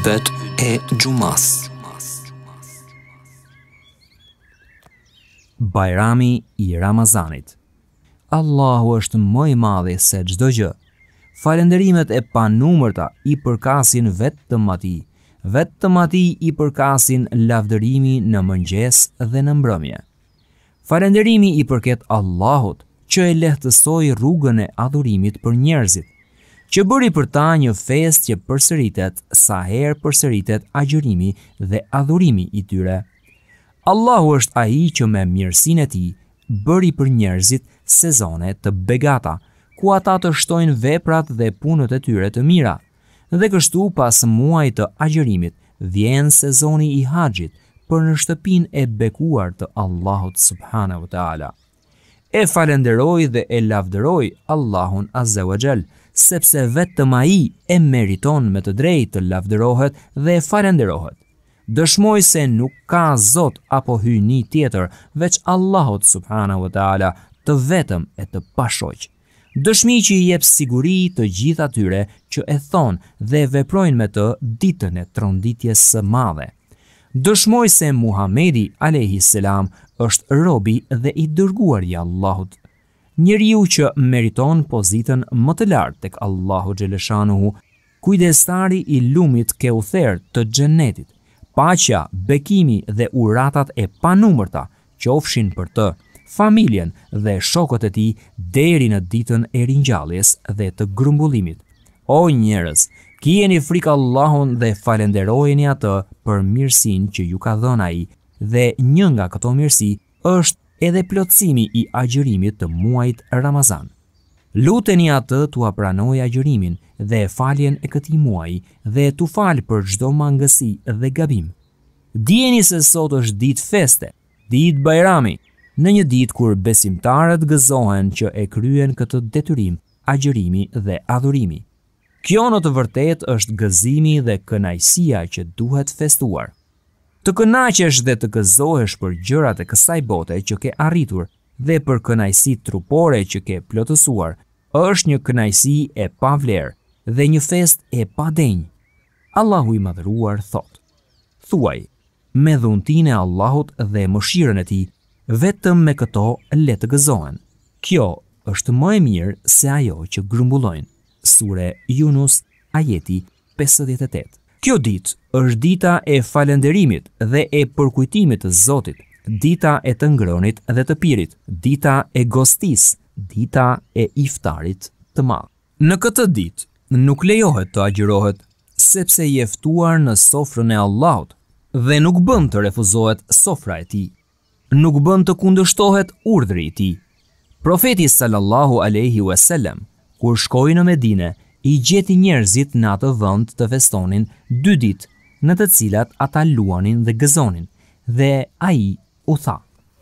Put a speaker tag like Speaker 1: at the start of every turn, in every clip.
Speaker 1: hutbet e gjumas. Bajrami i Ramazanit Allahu është më i madhi se gjdo gjë. Falenderimet e pa numërta i përkasin vetë të mati, vetë të mati i përkasin lavdërimi në mëngjes dhe në mbrëmje. Falenderimi i përket Allahut që e lehtësoj rrugën e adhurimit për njerëzit, që bëri për ta një fest që përsëritet sa herë përsëritet agjërimi dhe adhurimi i tyre. Allahu është ai që me mirësinë e tij bëri për njerëzit sezone të begata, ku ata të shtojnë veprat dhe punët e tyre të mira. Dhe kështu pas muaj të agjërimit, vjen sezoni i haxhit për në shtëpinë e bekuar të Allahut subhanahu wa taala. E falenderoj dhe e lavderoj Allahun azza wa jall, sepse vetëm ma i e meriton me të drejt të lavdërohet dhe e falenderohet. Dëshmoj se nuk ka zot apo hyni tjetër veç Allahot subhana vë taala të vetëm e të pashoqë. Dëshmi që i jep siguri të gjitha tyre që e thonë dhe veprojnë me të ditën e tronditjes së madhe. Dëshmoj se Muhamedi a.s. është robi dhe i dërguar i Allahut njëriu që meriton pozitën më të lartë tek Allahu Gjeleshanuhu, kujdestari i lumit ke u therë të gjenetit, Paqja, bekimi dhe uratat e panumërta që ofshin për të, familjen dhe shokët e ti deri në ditën e ringjalljes dhe të grumbullimit. O njerëz, kjeni frikë Allahun dhe falenderojeni atë për mirësin që ju ka dhona i, dhe njënga këto mirësi është edhe plotësimi i agjërimit të muajit Ramazan. Luteni atë t'u apranoj agjërimin dhe e faljen e këti muaj dhe t'u falë për gjdo mangësi dhe gabim. Djeni se sot është dit feste, dit bajrami, në një dit kur besimtarët gëzohen që e kryen këtë detyrim, agjërimi dhe adhurimi. Kjo në të vërtet është gëzimi dhe kënajsia që duhet festuar të kënaqesh dhe të gëzohesh për gjërat e kësaj bote që ke arritur dhe për kënaqësi trupore që ke plotësuar, është një kënaqësi e pavlerë dhe një festë e padenjë. Allahu i madhruar thot: Thuaj, me dhuntin e Allahut dhe mëshirën e tij, vetëm me këto le të gëzohen. Kjo është më e mirë se ajo që grumbullojnë. Sure Yunus, ajeti 58. Kjo ditë është dita e falenderimit dhe e përkujtimit të Zotit, dita e të ngronit dhe të pirit, dita e gostis, dita e iftarit të madh. Në këtë ditë nuk lejohet të agjirohet sepse i eftuar në sofrën e Allahut dhe nuk bën të refuzohet sofra e tij. Nuk bën të kundështohet urdhri i tij. Profeti sallallahu alaihi wasallam kur shkoi në Medinë i gjeti njerëzit në atë vënd të festonin dy dit në të cilat ata luanin dhe gëzonin, dhe a i u tha,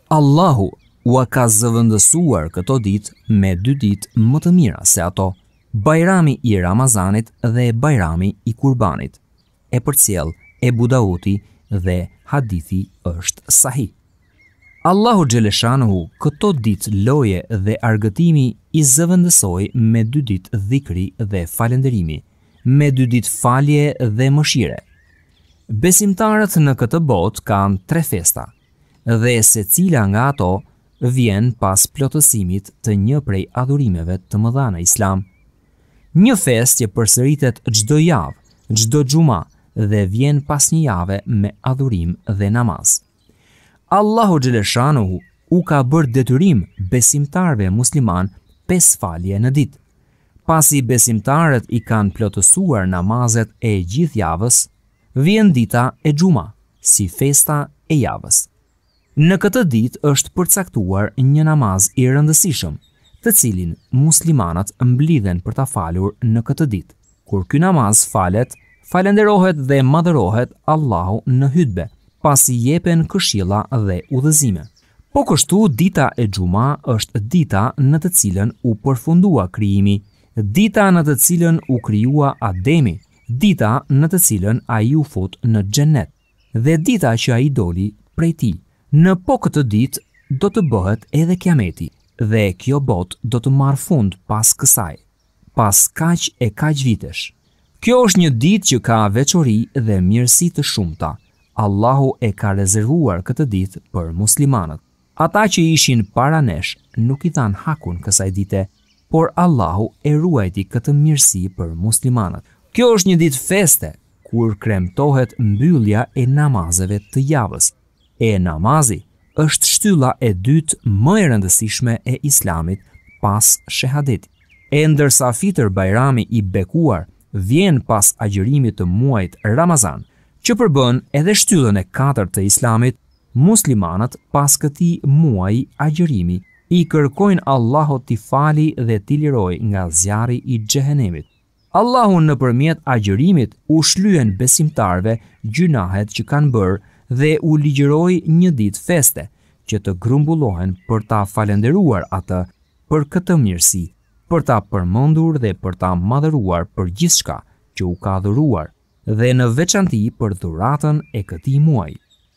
Speaker 1: Allahu u a ka zëvëndësuar këto dit me dy dit më të mira se ato, bajrami i Ramazanit dhe bajrami i Kurbanit, e për cjell e Budauti dhe hadithi është sahih. Allahu Gjeleshanu këto dit loje dhe argëtimi i zëvëndësoj me dy dit dhikri dhe falenderimi, me dy dit falje dhe mëshire. Besimtarët në këtë bot kanë tre festa, dhe se cila nga ato vjen pas plotësimit të një prej adhurimeve të mëdha në islam. Një fest që përsëritet gjdo javë, gjdo gjuma dhe vjen pas një jave me adhurim dhe namazë. Allahu Gjeleshanohu u ka bërë detyrim besimtarve musliman pes falje në ditë. Pasi besimtarët i kanë plotësuar namazet e gjithë javës, vjen dita e gjuma, si festa e javës. Në këtë ditë është përcaktuar një namaz i rëndësishëm, të cilin muslimanat mblidhen për ta falur në këtë ditë. Kur ky namaz falet, falenderohet dhe madhërohet Allahu në hytbe pasi jepen këshilla dhe udhëzime. Po kështu, dita e gjuma është dita në të cilën u përfundua kryimi, dita në të cilën u kryua Ademi, dita në të cilën a ju fut në gjenet, dhe dita që a i doli prej ti. Në po këtë dit, do të bëhet edhe kiameti, dhe kjo bot do të marë fund pas kësaj, pas kaq e kaq vitesh. Kjo është një dit që ka veqori dhe mirësi të shumëta, Allahu e ka rezervuar këtë ditë për muslimanët. Ata që ishin para nesh nuk i dhan hakun kësaj dite, por Allahu e ruajti këtë mirësi për muslimanët. Kjo është një ditë feste kur kremtohet mbyllja e namazeve të javës. E namazi është shtylla e dytë më e rëndësishme e Islamit pas shahadit. E ndërsa fitër bajrami i bekuar vjen pas agjërimit të muajit Ramazan, që përbën edhe shtyllën e katër të islamit, muslimanat pas këti muaj a gjërimi, i kërkojnë Allahot t'i fali dhe t'i liroj nga zjari i gjehenemit. Allahun në përmjet a gjërimit u shlyen besimtarve gjynahet që kanë bërë dhe u ligjëroj një dit feste që të grumbullohen për ta falenderuar atë për këtë mirësi, për ta përmëndur dhe për ta madhëruar për gjithka që u ka dhëruar dhe në veçanti për dhuratën e këti muaj.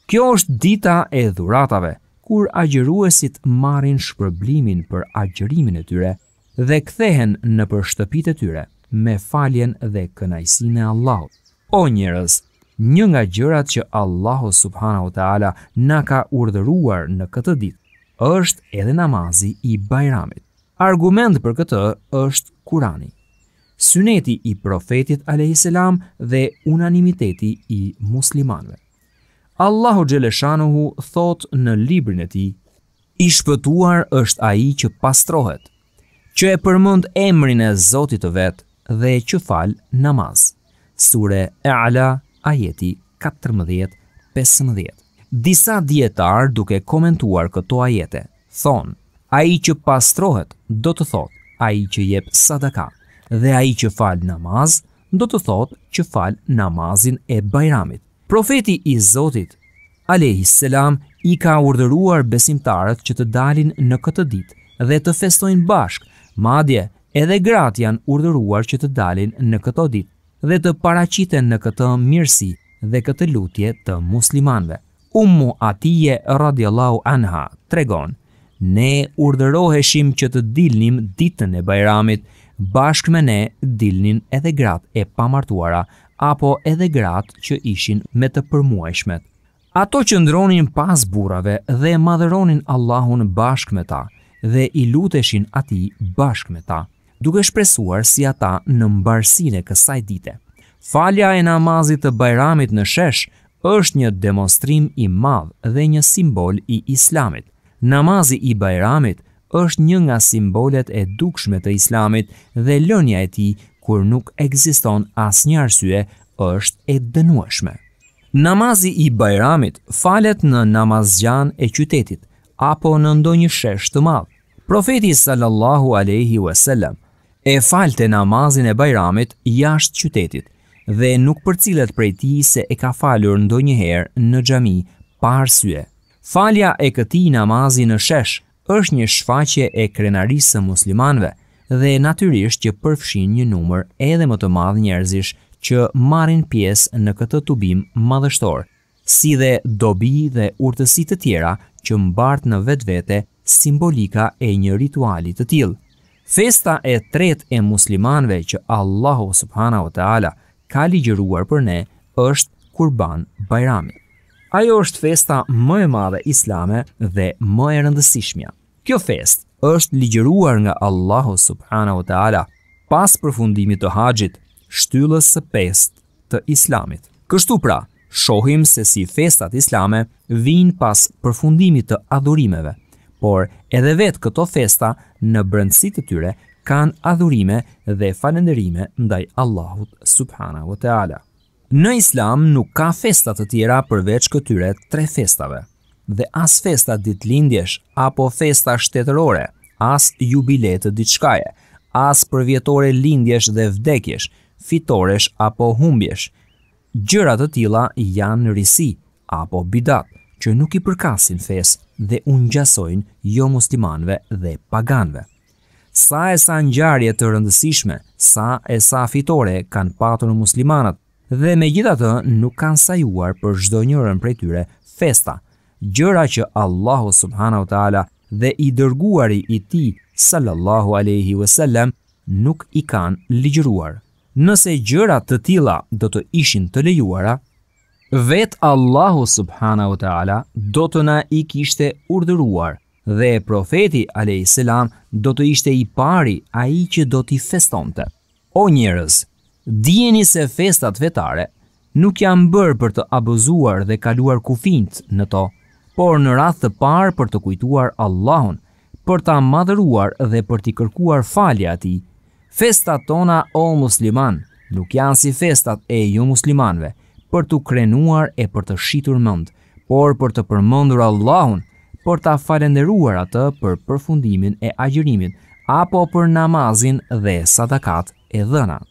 Speaker 1: Kjo është dita e dhuratave, kur agjeruesit marin shpërblimin për agjerimin e tyre dhe kthehen në për shtëpit e tyre me faljen dhe kënajsin e Allah. O njërës, një nga gjërat që Allahu subhanahu ta'ala na ka urdhëruar në këtë ditë, është edhe namazi i bajramit. Argument për këtë është Kurani syneti i profetit a.s. dhe unanimiteti i muslimanve. Allahu Gjeleshanohu thot në librin e ti, i shpëtuar është aji që pastrohet, që e përmënd emrin e Zotit të vetë dhe që fal namaz. Sure e ala ajeti 14-15. Disa djetar duke komentuar këto ajete, thonë, ai që pastrohet do të thot, ai që jep sadaka dhe ai që fal namaz do të thotë që fal namazin e Bajramit. Profeti i Zotit alayhi salam i ka urdhëruar besimtarët që të dalin në këtë ditë dhe të festojnë bashkë, madje edhe gratë janë urdhëruar që të dalin në këtë ditë dhe të paraqiten në këtë mirësi dhe këtë lutje të muslimanëve. Ummu Atiye radhiyallahu anha tregon: Ne urdhëroheshim që të dilnim ditën e Bajramit, bashkë me ne dilnin edhe gratë e pamartuara, apo edhe gratë që ishin me të përmuajshmet. Ato që ndronin pas burave dhe madhëronin Allahun bashkë me ta, dhe i luteshin ati bashkë me ta, duke shpresuar si ata në mbarsine kësaj dite. Falja e namazit të bajramit në shesh është një demonstrim i madh dhe një simbol i islamit. Namazi i bajramit është është një nga simbolet e dukshme të islamit dhe lënja e tij kur nuk ekziston asnjë arsye është e dënueshme. Namazi i Bajramit falet në namazgjan e qytetit apo në ndonjë shesh të madh. Profeti sallallahu alaihi wasallam e falte namazin e Bajramit jashtë qytetit dhe nuk përcilet prej tij se e ka falur ndonjëherë në xhami pa arsye. Falja e këtij namazi në shesh është një shfaqje e krenarisë së muslimanëve dhe natyrisht që përfshin një numër edhe më të madh njerëzish që marrin pjesë në këtë tubim madhështor, si dhe dobi dhe urtësi të tjera që mbart në vetvete simbolika e një rituali të tillë. Festa e tretë e muslimanëve që Allahu subhanahu wa taala ka ligjëruar për ne është Kurban Bajrami. Ajo është festa më e madhe islame dhe më e rëndësishmja. Kjo fest është ligjëruar nga Allahu subhanahu wa taala pas përfundimit të haxhit, shtyllës së pestë të islamit. Kështu pra, shohim se si festat islame vijnë pas përfundimit të adhurimeve, por edhe vetë këto festa në brendësitë të tyre kanë adhurime dhe falënderime ndaj Allahut subhanahu wa taala. Në islam nuk ka festat të tjera përveç këtyre tre festave, dhe as festa dit lindjesh, apo festa shtetërore, as jubilet të diçkaje, as përvjetore lindjesh dhe vdekjesh, fitoresh apo humbjesh. Gjërat të tila janë risi, apo bidat, që nuk i përkasin fest dhe unë gjasojnë jo muslimanve dhe paganve. Sa e sa njarje të rëndësishme, sa e sa fitore kanë patur në muslimanat, dhe me gjitha të nuk kanë sajuar për shdo njërën prej tyre festa, gjëra që Allahu subhanahu ta'ala dhe i dërguari i ti sallallahu aleyhi wasallam nuk i kanë ligjëruar. Nëse gjëra të tila do të ishin të lejuara, vet Allahu subhanahu ta'ala do të na i kishte urdhëruar dhe profeti aleyhi selam do të ishte i pari a i që do t'i festonte. O njërës, Dijeni se festat vetare nuk janë bërë për të abuzuar dhe kaluar kufint në to, por në radh të parë për të kujtuar Allahun, për ta madhëruar dhe për t'i kërkuar falje atij. Festat tona o musliman nuk janë si festat e ju jo muslimanëve për të krenuar e për të shitur mend, por për të përmendur Allahun, për ta falendëruar atë për përfundimin e agjërimit apo për namazin dhe sadakat e dhënat.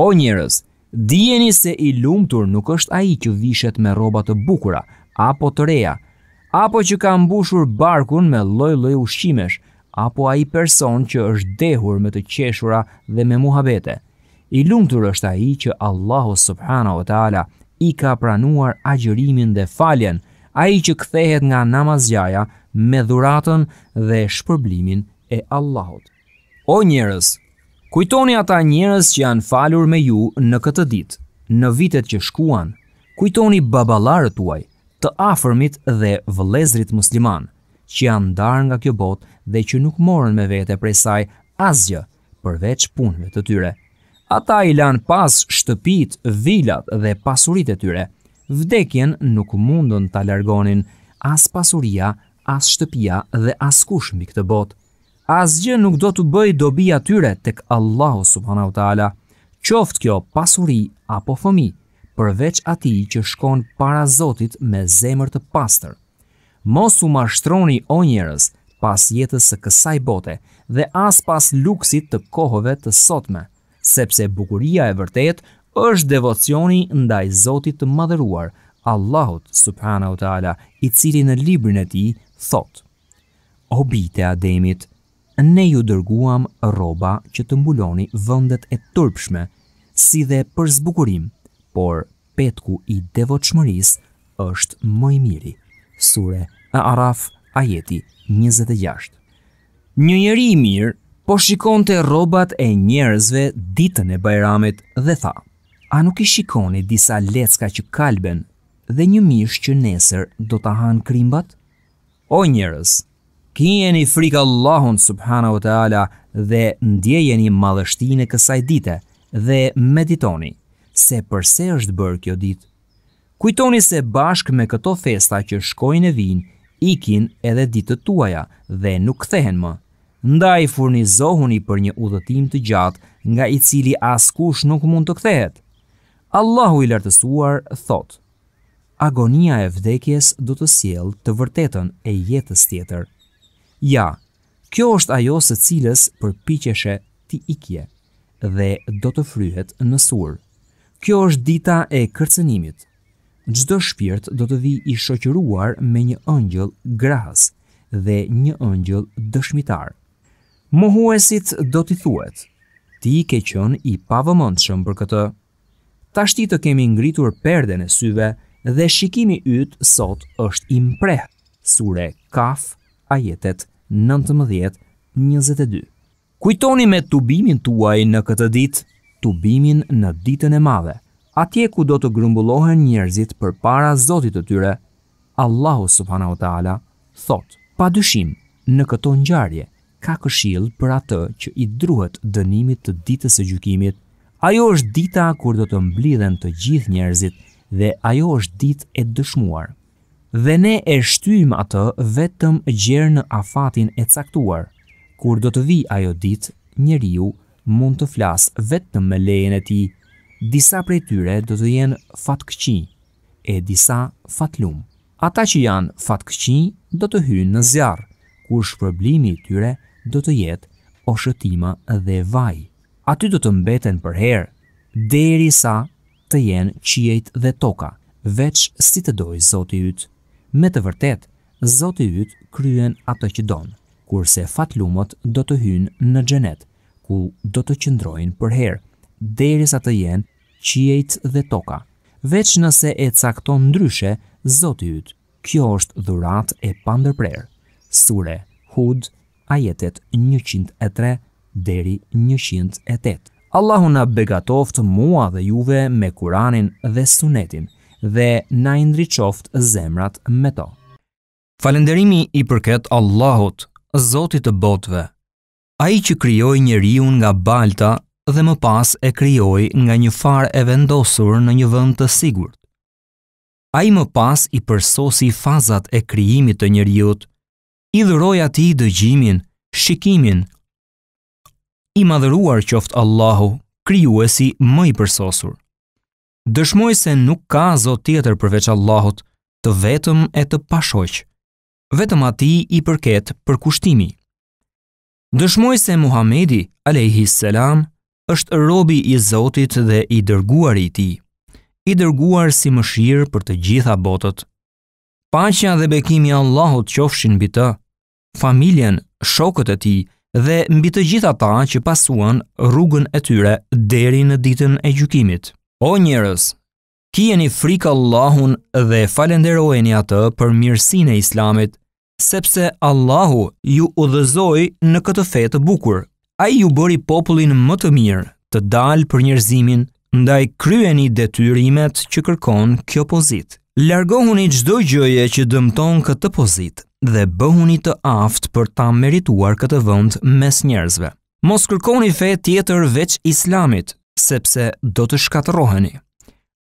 Speaker 1: O njerëz, dijeni se i lumtur nuk është ai që vishet me rroba të bukura apo të reja, apo që ka mbushur barkun me lloj-lloj ushqimesh, apo ai person që është dehur me të qeshura dhe me muhabete. I lumtur është ai që Allahu subhanahu wa taala i ka pranuar agjërimin dhe faljen, ai që kthehet nga namazgjaja me dhuratën dhe shpërblimin e Allahut. O njerëz, Kujtoni ata njerëz që janë falur me ju në këtë ditë, në vitet që shkuan, kujtoni babalarët tuaj, të afërmit dhe vëlezrit musliman, që janë ndarë nga kjo botë dhe që nuk morën me vete prej saj asgjë përveç punëve të tyre. Ata i lanë pas shtëpit, vilat dhe pasurit e tyre. Vdekjen nuk mundën të alargonin as pasuria, as shtëpia dhe as kush këtë botë asgjë nuk do të bëj dobi atyre tek Allahu subhanahu ta'ala, qoftë kjo pasuri apo fëmi, përveç atij që shkon para Zotit me zemër të pastër. Mos u mashtroni o njerëz pas jetës së kësaj bote dhe as pas luksit të kohëve të sotme, sepse bukuria e vërtet është devocioni ndaj Zotit të madhëruar, Allahut subhanahu ta'ala, i cili në librin e tij thotë: O bite Ademit, Ademit, ne ju dërguam roba që të mbuloni vëndet e tërpshme, si dhe për zbukurim, por petku i devotshmërisë është më i miri. Sure e Araf, ajeti 26. Një njeri i mirë po shikon të robat e njerëzve ditën e bajramit dhe tha, a nuk i shikoni disa lecka që kalben dhe një mish që nesër do të hanë krimbat? O njerëz, kjeni frik Allahun subhana wa ta'ala dhe ndjejeni madhështine kësaj dite dhe meditoni se përse është bërë kjo ditë. Kujtoni se bashkë me këto festa që shkojnë e vinë, ikin edhe ditë tuaja dhe nuk thehen më. Ndaj furnizohuni për një udhëtim të gjatë nga i cili askush nuk mund të kthehet. Allahu i lartësuar thotë, Agonia e vdekjes do të sjellë të vërtetën e jetës tjetër. Ja, kjo është ajo së cilës për piqeshe ti ikje dhe do të fryhet në sur. Kjo është dita e kërcenimit. Gjdo shpirt do të vi i shoqëruar me një ëngjël grahës dhe një ëngjël dëshmitar. Mohuesit do t'i thuet, ti ke qënë i pavëmëndshëm për këtë. Ta shti të kemi ngritur perde në syve dhe shikimi ytë sot është impreh, sure kaf ajetet 19-22. Kujtoni me tubimin tuaj në këtë ditë, tubimin në ditën e madhe, atje ku do të grumbullohen njerëzit për para zotit të tyre, Allahu subhanahu ta'ala thot, pa dyshim, në këto njarje, ka këshil për atë që i druhet dënimit të ditës e gjykimit, ajo është dita kur do të mblidhen të gjithë njerëzit dhe ajo është dit e dëshmuar dhe ne e shtyjmë atë vetëm gjerë në afatin e caktuar. Kur do të vi ajo dit, njeriu mund të flas vetëm me lejen e ti. Disa prej tyre do të jenë këqi e disa fatlum. Ata që janë këqi do të hynë në zjarë, kur shpërblimi tyre do të jetë shëtima dhe vaj. Aty do të mbeten për herë, deri sa të jenë qiejt dhe toka, veç si të dojë zoti ytë me të vërtet, Zoti yt kryen atë që don, kurse fatlumët do të hynë në xhenet, ku do të qëndrojnë për herë, derisa të jenë qiejt dhe toka. Veç nëse e cakton ndryshe Zoti yt. Kjo është dhuratë e pandërprer. Sure Hud ajetet 103 deri 108. Allahu na begatoft mua dhe juve me Kur'anin dhe Sunetin dhe na i ndriçoft zemrat me to. Falënderimi i përket Allahut, Zotit të botëve. Ai që krijoi njeriu nga balta dhe më pas e krijoi nga një farë e vendosur në një vend të sigurt. Ai më pas i përsosi fazat e krijimit të njeriu. I dhuroi atij dëgjimin, shikimin. I madhëruar qoftë Allahu, krijuesi më i përsosur dëshmoj se nuk ka zot tjetër përveç Allahut, të vetëm e të pashoq. Vetëm ati i përket për kushtimi. Dëshmoj se Muhamedi, alehi selam, është robi i Zotit dhe i dërguar i ti, i dërguar si mëshirë për të gjitha botët. Pacja dhe bekimi Allahut qofshin bitë të, familjen, shokët e ti dhe mbi të gjitha ta që pasuan rrugën e tyre deri në ditën e gjukimit. O njerëz, kjeni jeni frikë Allahun dhe falenderojeni atë për mirësinë e Islamit, sepse Allahu ju udhëzoi në këtë fe të bukur. Ai ju bëri popullin më të mirë, të dalë për njerëzimin, ndaj kryeni detyrimet që kërkon kjo pozitë. Largohuni çdo gjëje që dëmton këtë pozitë dhe bëhuni të aftë për ta merituar këtë vend mes njerëzve. Mos kërkoni fe tjetër veç Islamit, sepse do të shkatëroheni.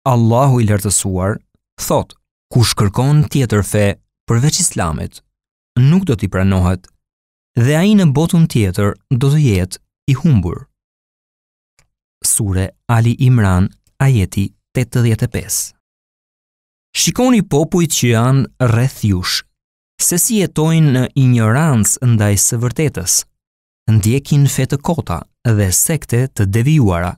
Speaker 1: Allahu i lartësuar thot: Kush kërkon tjetër fe përveç Islamit, nuk do t'i pranohet dhe ai në botën tjetër do të jetë i humbur. Sure Ali Imran, ajeti 85. Shikoni popujt që janë rreth jush, se si jetojnë në ignorancë ndaj së vërtetës. Ndjekin fe të kota dhe sekte të devijuara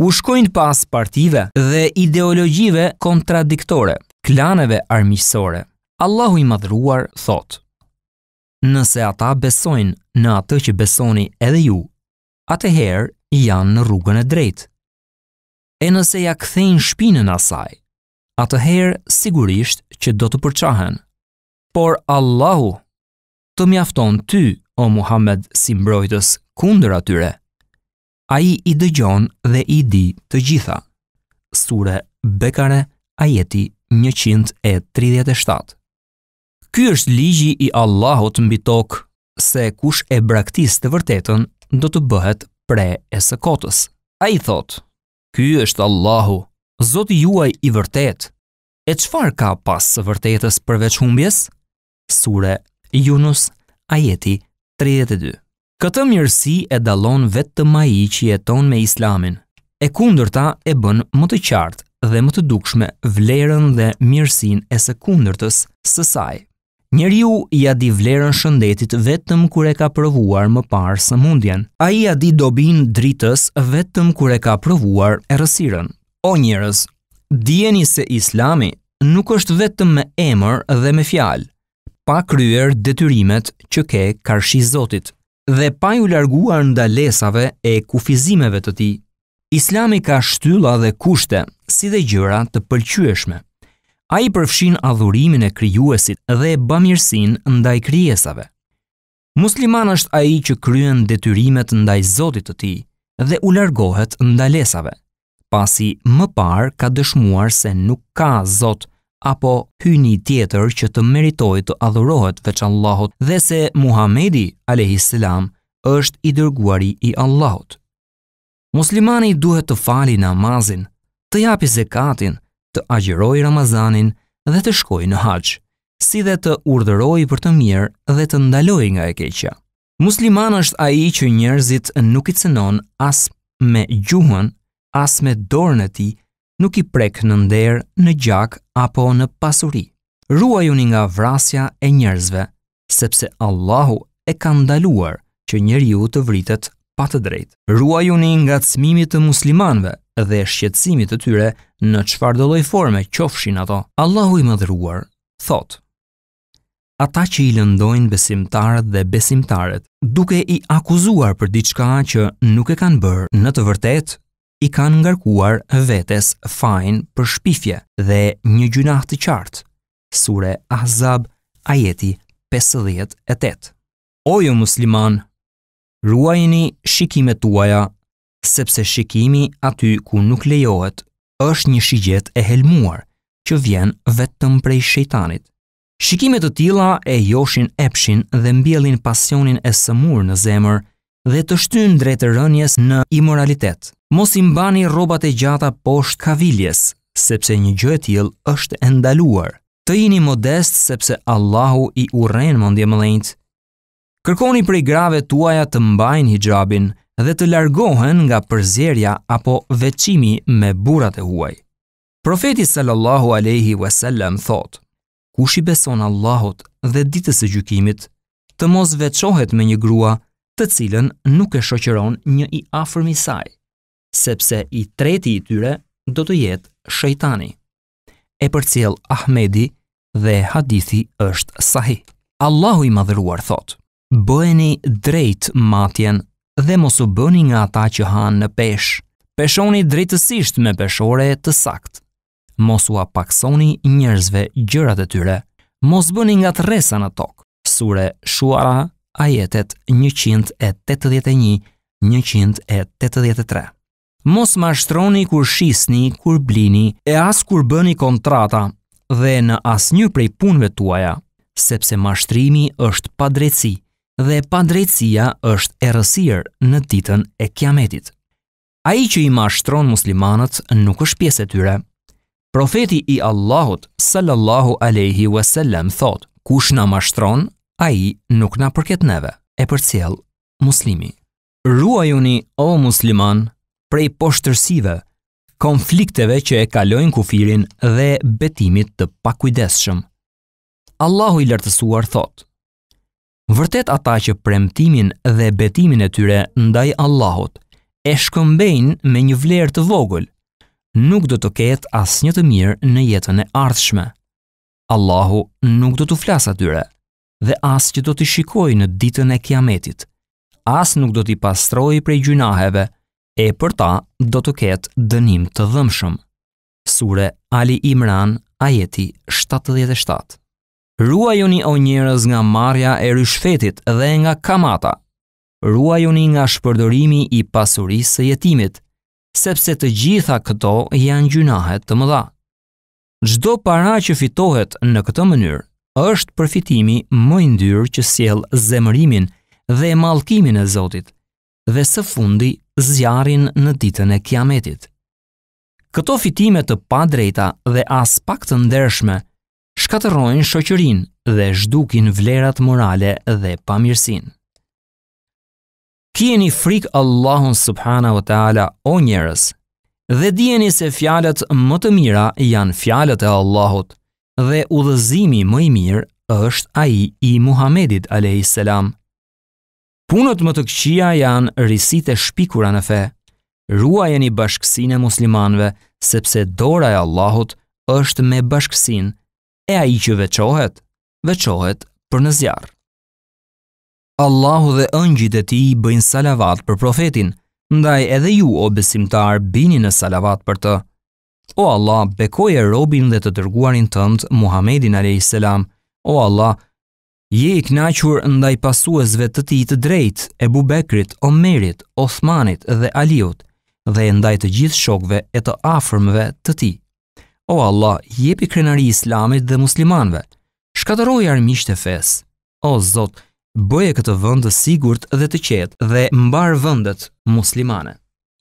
Speaker 1: u shkojnë pas partive dhe ideologjive kontradiktore, klaneve armisore. Allahu i madhruar thot, nëse ata besojnë në atë që besoni edhe ju, atëherë janë në rrugën e drejtë. E nëse ja kthejnë shpinën asaj, atëherë sigurisht që do të përçahen. Por Allahu të mjafton ty, o Muhammed, si mbrojtës kundër atyre a i i dëgjon dhe i di të gjitha. Sure Bekare, ajeti 137. Ky është ligji i Allahot mbi tokë, se kush e braktis të vërtetën do të bëhet pre e së kotës. A i thotë, ky është Allahu, zotë juaj i vërtetë, e qfar ka pas së vërtetës përveç humbjes? Sure Junus, ajeti 32. Këtë mirësi e dalon vetëm ai që jeton me Islamin. E kundërta e bën më të qartë dhe më të dukshme vlerën dhe mirësinë e së kundërtës së saj. Njeriu i di vlerën shëndetit vetëm kur e ka provuar më parë sëmundjen. Ai i di dobin dritës vetëm kur e ka provuar errësirën. O njerëz, dijeni se Islami nuk është vetëm me emër dhe me fjalë, pa kryer detyrimet që ke karshi Zotit dhe pa ju larguar nda lesave e kufizimeve të ti, islami ka shtylla dhe kushte, si dhe gjëra të pëlqyeshme. A i përfshin adhurimin e kryuesit dhe e ndaj nda i kryesave. Musliman është a i që kryen detyrimet nda i zotit të ti dhe u largohet nda lesave, pasi më par ka dëshmuar se nuk ka zot apo hyni tjetër që të meritoj të adhurohet veç Allahut dhe se Muhamedi alayhis salam është i dërguari i Allahut. Muslimani duhet të falë namazin, të japë zakatin, të agjërojë Ramazanin dhe të shkojë në hax, si dhe të urdhërojë për të mirë dhe të ndalojë nga e keqja. Muslimani është ai që njerëzit nuk i cënon as me gjuhën, as me dorën e tij, nuk i prek në nder, në gjak apo në pasuri. Ruajuni nga vrasja e njerëzve, sepse Allahu e ka ndaluar që njeriu të vritet pa të drejtë. Ruajuni nga cmimi të muslimanëve dhe shqetësimit të tyre në qfar dëlloj forme qofshin ato. Allahu i më dhruar, thot, ata që i lëndojnë besimtarët dhe besimtarët, duke i akuzuar për diçka që nuk e kanë bërë, në të vërtetë, i kanë ngarkuar vetes fajn për shpifje dhe një gjunaht të qartë. Sure Ahzab, ajeti 58. O ju musliman, ruajini shikimet tuaja, sepse shikimi aty ku nuk lejohet është një shigjet e helmuar që vjen vetëm prej shejtanit. Shikime të tilla e joshin epshin dhe mbjellin pasionin e sëmur në zemër dhe të shtyn drejt rënjes në imoralitet. Mos i mbani rrobat e gjata poshtë kaviljes, sepse një gjë e tillë është e ndaluar. Të jini modest sepse Allahu i urren mendje mëlënjt. Kërkoni prej grave tuaja të mbajnë hijabin dhe të largohen nga përzierja apo veçimi me burrat e huaj. Profeti sallallahu alaihi wasallam thotë: Kush i beson Allahut dhe ditës së gjykimit, të mos veçohet me një grua të cilën nuk e shoqëron një i afërm i saj sepse i treti i tyre do të jetë shejtani. E për cilë Ahmedi dhe hadithi është sahi. Allahu i madhëruar thotë, bëheni drejt matjen dhe mosu bëni nga ta që hanë në peshë, peshoni drejtësisht me peshore të saktë, mosu apaksoni njërzve gjërat e tyre, mos bëni nga të resa në tokë, sure shuara ajetet 181-183. Mos ma shtroni kur shisni, kur blini, e as kur bëni kontrata dhe në as një prej punve tuaja, sepse ma shtrimi është pa dhe pa është erësirë në titën e kiametit. Ai që i ma muslimanët nuk është pjesë e tyre. Profeti i Allahut, sallallahu aleyhi wasallam thotë, kush në ma ai nuk në përket neve, e për muslimi. Ruajuni, o muslimanë, prej poshtërsive, konflikteve që e kalojnë kufirin dhe betimit të pakujdesshëm. Allahu i lartësuar thot, Vërtet ata që premtimin dhe betimin e tyre ndaj Allahut e shkëmbejnë me një vlerë të vogël, nuk do të ketë asnjë të mirë në jetën e ardhshme. Allahu nuk do të flasë atyre dhe as që do të shikojë në ditën e Kiametit. As nuk do t'i pastrojë prej gjunaheve, e për ta do të ketë dënim të dhëmshëm. Sure Ali Imran, ajeti 77. Ruajuni o njerëz nga marrja e ryshfetit dhe nga kamata. Ruajuni nga shpërdorimi i pasurisë së jetimit, sepse të gjitha këto janë gjunahe të mëdha. Çdo para që fitohet në këtë mënyrë është përfitimi më i ndyrë që sjell zemërimin dhe mallkimin e Zotit dhe së fundi zjarin në ditën e kiametit. Këto fitime të pa drejta dhe as pak të ndershme shkatërrojnë shoqërin dhe zhdukin vlerat morale dhe pamirsin. Kjeni frik Allahun subhana vë taala o njerës dhe djeni se fjalet më të mira janë fjalet e Allahut dhe udhëzimi më i mirë është aji i Muhammedit a.s. Punët më të këqia janë rrisit e shpikura në fe. ruajeni e një e muslimanve, sepse dora e Allahut është me bashkësin, e a i që veqohet, veqohet për në zjarë. Allahu dhe ëngjit e ti bëjnë salavat për profetin, ndaj edhe ju o besimtar bini në salavat për të. O Allah, bekoje robin dhe të tërguarin tëndë Muhammedin a.s. O Allah, Je i knaquur ndaj pasuesve të ti të drejt, e bubekrit, omerit, othmanit dhe aliut, dhe ndaj të gjithë shokve e të afrmve të ti. O Allah, jepi krenari islamit dhe muslimanve, shkateroj armisht e fes. O Zot, bëje këtë vëndë të sigurt dhe të qetë dhe mbar vëndet muslimane.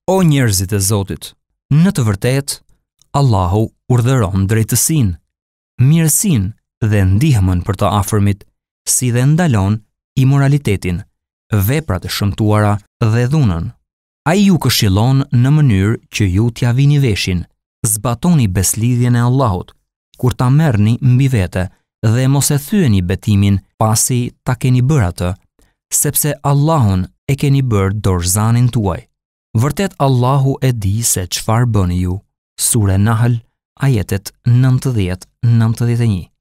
Speaker 1: O njerëzit e Zotit, në të vërtet, Allahu urdhëron drejtësin, mirësin dhe ndihëmën për të afrmit, si dhe ndalon i moralitetin, veprat e shëmtuara dhe dhunën. A ju këshilon në mënyrë që ju t'ja vini veshin, zbatoni beslidhjen e Allahut, kur ta mërni mbi vete dhe mos e thyeni betimin pasi ta keni bërë të, sepse Allahun e keni bërë dorëzanin tuaj. Vërtet Allahu e di se qfar bëni ju, sure nahëll, Ajetet 90-91